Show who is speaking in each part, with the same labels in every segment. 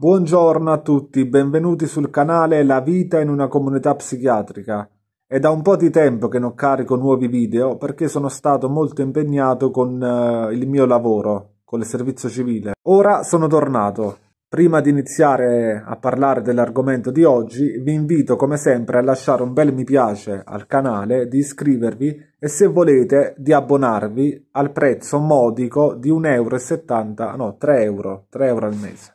Speaker 1: Buongiorno a tutti, benvenuti sul canale La vita in una comunità psichiatrica. È da un po' di tempo che non carico nuovi video perché sono stato molto impegnato con eh, il mio lavoro, con il servizio civile. Ora sono tornato. Prima di iniziare a parlare dell'argomento di oggi, vi invito come sempre a lasciare un bel mi piace al canale, di iscrivervi e se volete di abbonarvi al prezzo modico di 1,70 no 3 euro, 3 euro al mese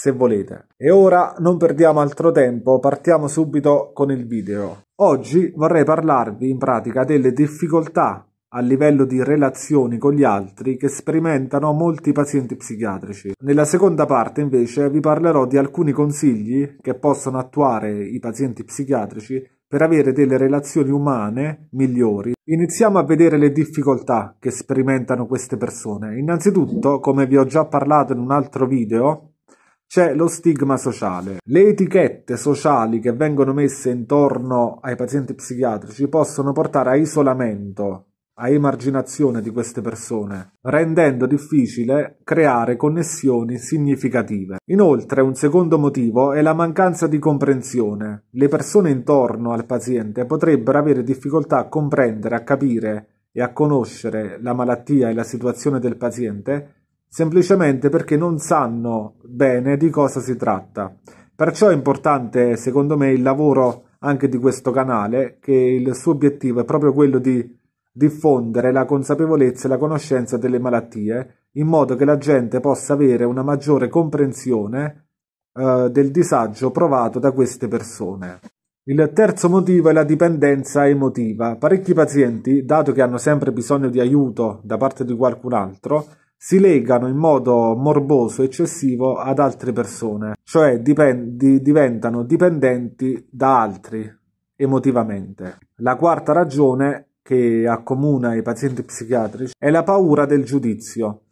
Speaker 1: se volete. E ora non perdiamo altro tempo, partiamo subito con il video. Oggi vorrei parlarvi in pratica delle difficoltà a livello di relazioni con gli altri che sperimentano molti pazienti psichiatrici. Nella seconda parte invece vi parlerò di alcuni consigli che possono attuare i pazienti psichiatrici per avere delle relazioni umane migliori. Iniziamo a vedere le difficoltà che sperimentano queste persone. Innanzitutto, come vi ho già parlato in un altro video, c'è lo stigma sociale. Le etichette sociali che vengono messe intorno ai pazienti psichiatrici possono portare a isolamento, a emarginazione di queste persone, rendendo difficile creare connessioni significative. Inoltre, un secondo motivo è la mancanza di comprensione. Le persone intorno al paziente potrebbero avere difficoltà a comprendere, a capire e a conoscere la malattia e la situazione del paziente semplicemente perché non sanno bene di cosa si tratta. Perciò è importante, secondo me, il lavoro anche di questo canale, che il suo obiettivo è proprio quello di diffondere la consapevolezza e la conoscenza delle malattie, in modo che la gente possa avere una maggiore comprensione eh, del disagio provato da queste persone. Il terzo motivo è la dipendenza emotiva. Parecchi pazienti, dato che hanno sempre bisogno di aiuto da parte di qualcun altro, si legano in modo morboso eccessivo ad altre persone, cioè dipen- diventano dipendenti da altri emotivamente. La quarta ragione che accomuna i pazienti psichiatrici è la paura del giudizio.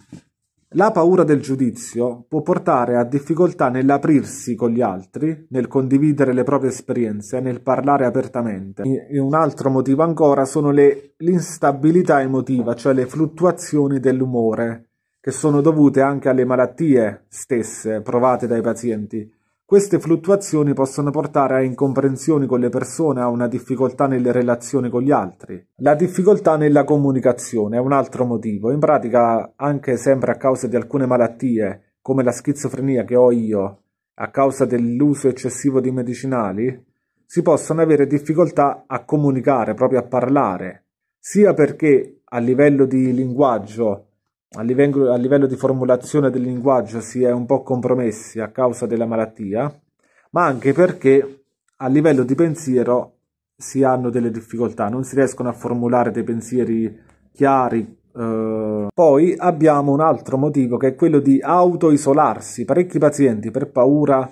Speaker 1: La paura del giudizio può portare a difficoltà nell'aprirsi con gli altri, nel condividere le proprie esperienze, nel parlare apertamente. E un altro motivo ancora sono le, l'instabilità emotiva, cioè le fluttuazioni dell'umore, che sono dovute anche alle malattie stesse provate dai pazienti. Queste fluttuazioni possono portare a incomprensioni con le persone, a una difficoltà nelle relazioni con gli altri. La difficoltà nella comunicazione è un altro motivo, in pratica anche sempre a causa di alcune malattie, come la schizofrenia che ho io, a causa dell'uso eccessivo di medicinali, si possono avere difficoltà a comunicare, proprio a parlare, sia perché a livello di linguaggio a livello, a livello di formulazione del linguaggio si è un po' compromessi a causa della malattia, ma anche perché a livello di pensiero si hanno delle difficoltà, non si riescono a formulare dei pensieri chiari. Eh. Poi abbiamo un altro motivo che è quello di autoisolarsi. Parecchi pazienti per paura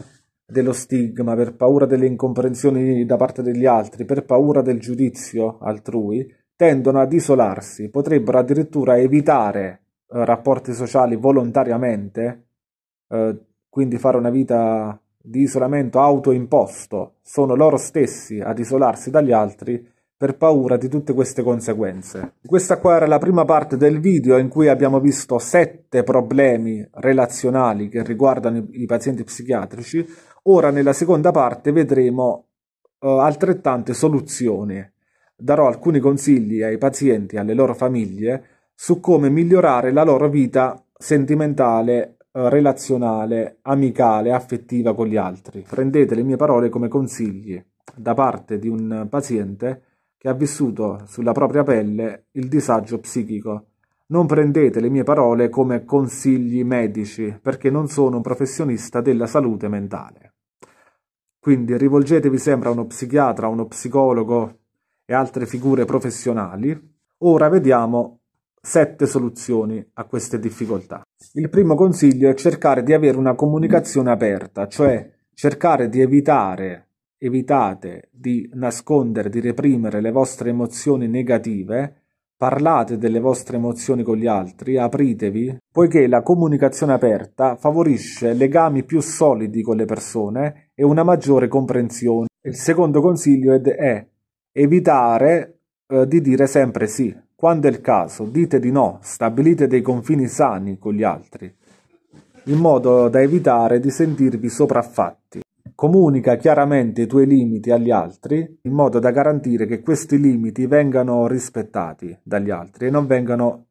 Speaker 1: dello stigma, per paura delle incomprensioni da parte degli altri, per paura del giudizio altrui, tendono ad isolarsi, potrebbero addirittura evitare eh, rapporti sociali volontariamente, eh, quindi fare una vita di isolamento autoimposto, sono loro stessi ad isolarsi dagli altri per paura di tutte queste conseguenze. Questa qua era la prima parte del video in cui abbiamo visto sette problemi relazionali che riguardano i pazienti psichiatrici. Ora nella seconda parte vedremo eh, altrettante soluzioni. Darò alcuni consigli ai pazienti alle loro famiglie su come migliorare la loro vita sentimentale, eh, relazionale, amicale, affettiva con gli altri. Prendete le mie parole come consigli da parte di un paziente che ha vissuto sulla propria pelle il disagio psichico. Non prendete le mie parole come consigli medici, perché non sono un professionista della salute mentale. Quindi rivolgetevi sempre a uno psichiatra, a uno psicologo e altre figure professionali. Ora vediamo sette soluzioni a queste difficoltà. Il primo consiglio è cercare di avere una comunicazione aperta, cioè cercare di evitare, evitate di nascondere, di reprimere le vostre emozioni negative, parlate delle vostre emozioni con gli altri, apritevi, poiché la comunicazione aperta favorisce legami più solidi con le persone e una maggiore comprensione. Il secondo consiglio è, evitare eh, di dire sempre sì, quando è il caso, dite di no, stabilite dei confini sani con gli altri, in modo da evitare di sentirvi sopraffatti. Comunica chiaramente i tuoi limiti agli altri, in modo da garantire che questi limiti vengano rispettati dagli altri e non vengano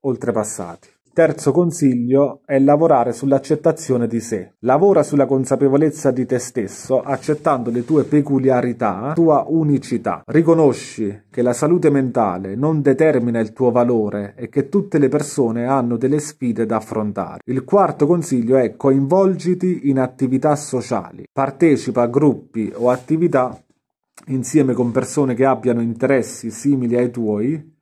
Speaker 1: oltrepassati. Terzo consiglio è lavorare sull'accettazione di sé. Lavora sulla consapevolezza di te stesso accettando le tue peculiarità, tua unicità. Riconosci che la salute mentale non determina il tuo valore e che tutte le persone hanno delle sfide da affrontare. Il quarto consiglio è coinvolgiti in attività sociali. Partecipa a gruppi o attività insieme con persone che abbiano interessi simili ai tuoi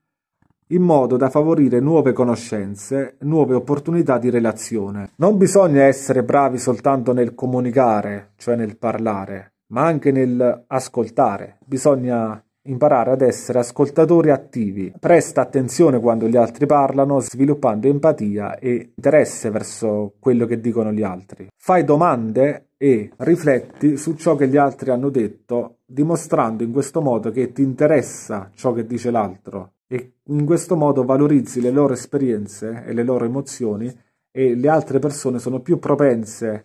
Speaker 1: in modo da favorire nuove conoscenze, nuove opportunità di relazione. Non bisogna essere bravi soltanto nel comunicare, cioè nel parlare, ma anche nel ascoltare. Bisogna imparare ad essere ascoltatori attivi. Presta attenzione quando gli altri parlano, sviluppando empatia e interesse verso quello che dicono gli altri. Fai domande e rifletti su ciò che gli altri hanno detto, dimostrando in questo modo che ti interessa ciò che dice l'altro e in questo modo valorizzi le loro esperienze e le loro emozioni e le altre persone sono più propense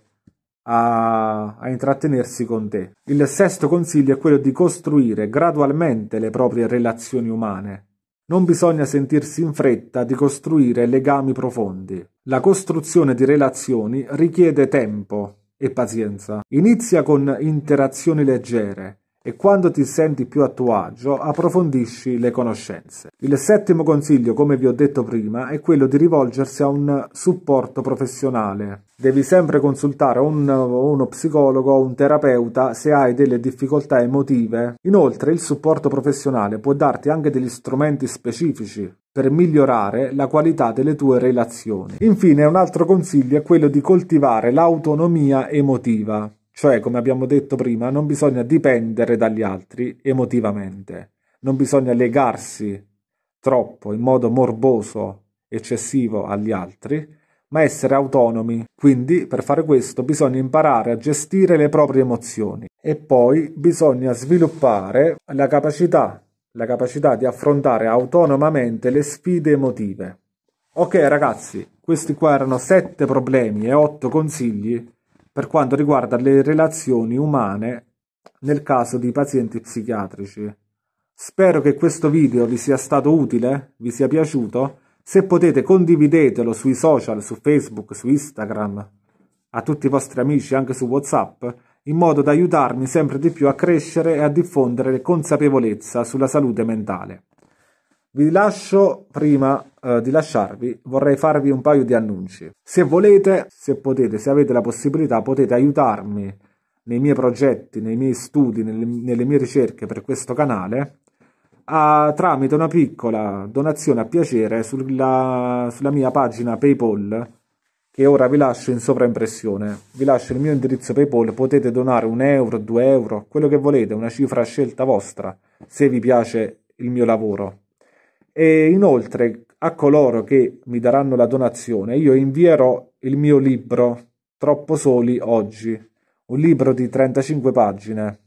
Speaker 1: a, a, intrattenersi con te. Il sesto consiglio è quello di costruire gradualmente le proprie relazioni umane. Non bisogna sentirsi in fretta di costruire legami profondi. La costruzione di relazioni richiede tempo e pazienza. Inizia con interazioni leggere, e quando ti senti più a tuo agio approfondisci le conoscenze. Il settimo consiglio, come vi ho detto prima, è quello di rivolgersi a un supporto professionale. Devi sempre consultare un, uno psicologo o un terapeuta se hai delle difficoltà emotive. Inoltre il supporto professionale può darti anche degli strumenti specifici per migliorare la qualità delle tue relazioni. Infine un altro consiglio è quello di coltivare l'autonomia emotiva. Cioè, come abbiamo detto prima, non bisogna dipendere dagli altri emotivamente, non bisogna legarsi troppo in modo morboso, eccessivo agli altri, ma essere autonomi. Quindi, per fare questo, bisogna imparare a gestire le proprie emozioni e poi bisogna sviluppare la capacità, la capacità di affrontare autonomamente le sfide emotive. Ok ragazzi, questi qua erano sette problemi e otto consigli per quanto riguarda le relazioni umane nel caso di pazienti psichiatrici. Spero che questo video vi sia stato utile, vi sia piaciuto. Se potete condividetelo sui social, su Facebook, su Instagram, a tutti i vostri amici, anche su WhatsApp, in modo da aiutarmi sempre di più a crescere e a diffondere consapevolezza sulla salute mentale. Vi lascio prima eh, di lasciarvi, vorrei farvi un paio di annunci. Se volete, se potete, se avete la possibilità, potete aiutarmi nei miei progetti, nei miei studi, nelle, nelle mie ricerche per questo canale a, tramite una piccola donazione a piacere sulla, sulla mia pagina PayPal che ora vi lascio in sovraimpressione. Vi lascio il mio indirizzo PayPal, potete donare un euro, due euro, quello che volete, una cifra a scelta vostra, se vi piace il mio lavoro e inoltre a coloro che mi daranno la donazione io invierò il mio libro Troppo soli oggi, un libro di 35 pagine.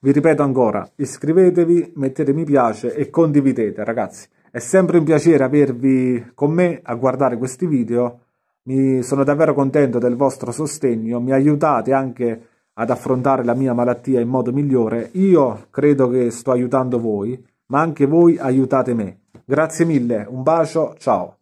Speaker 1: Vi ripeto ancora, iscrivetevi, mettete mi piace e condividete ragazzi. È sempre un piacere avervi con me a guardare questi video, mi sono davvero contento del vostro sostegno, mi aiutate anche ad affrontare la mia malattia in modo migliore, io credo che sto aiutando voi ma anche voi aiutate me. Grazie mille, un bacio, ciao!